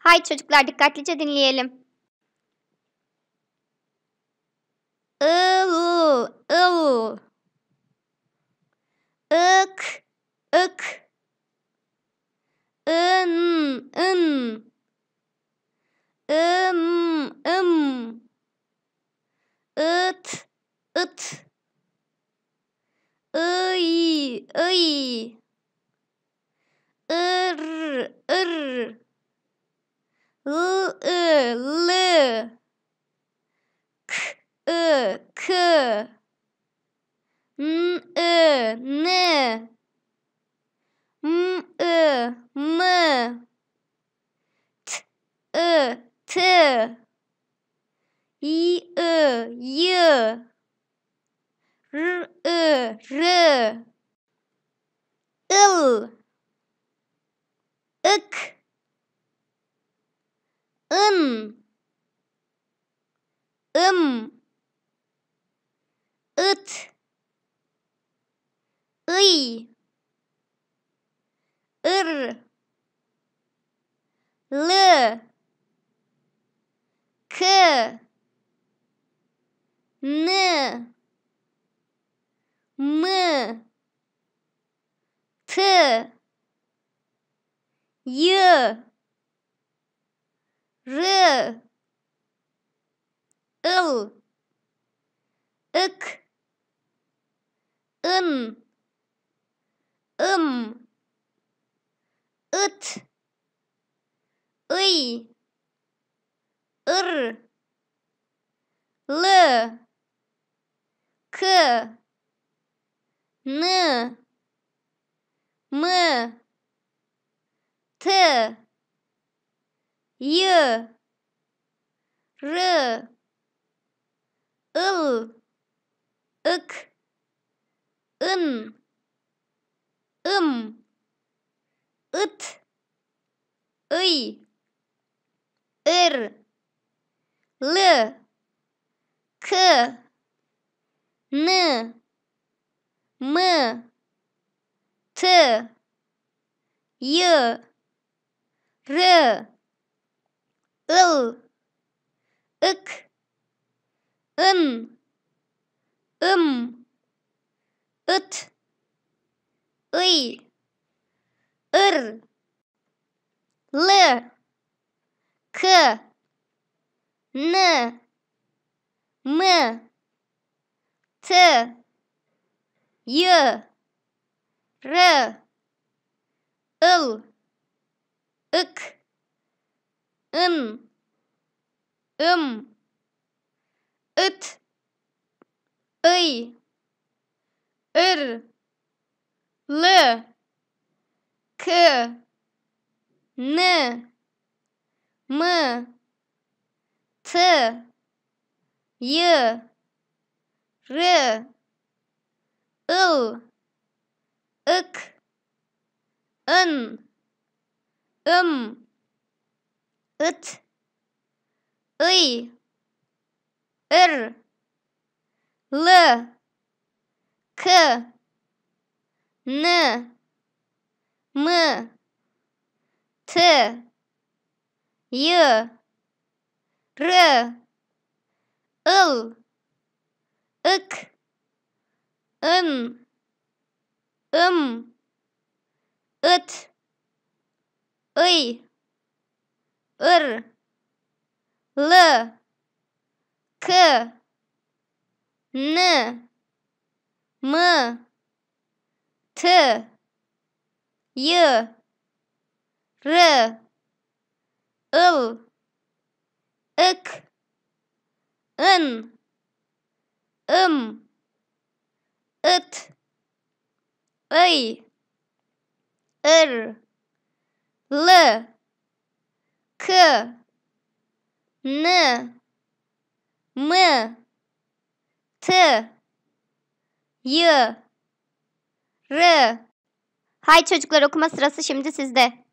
Haydi çocuklar dikkatlice dinleyelim. Ilu, ilu. Ik, ik. In, in. Im, im. It, it. Iy, iy. Ir, ir. l e l k e k n e n m e m t e t i e y r e r l ik ın ım ıt ıy ır lı kı nı mı tı yı r ill ik in um it uy ir l k n m t y r il ik in im it îi ir l k n m t y r ыл, ык, ын, ым, ыт, ый, ыр, л, к, н, м, т, й, р, л, ык ын, ым, ыт, ый, ыр, л, к, н, м, т, й, р, ыл, ык, ын, ым, ыт ый ыр л к н м т й р л, ык н, ым ыт ый r, l, k, n, m, t, y, r, l, ik, n, ım, it, ıy, ır, l, K N M T Y R Hay çocuklar okuma sırası şimdi sizde.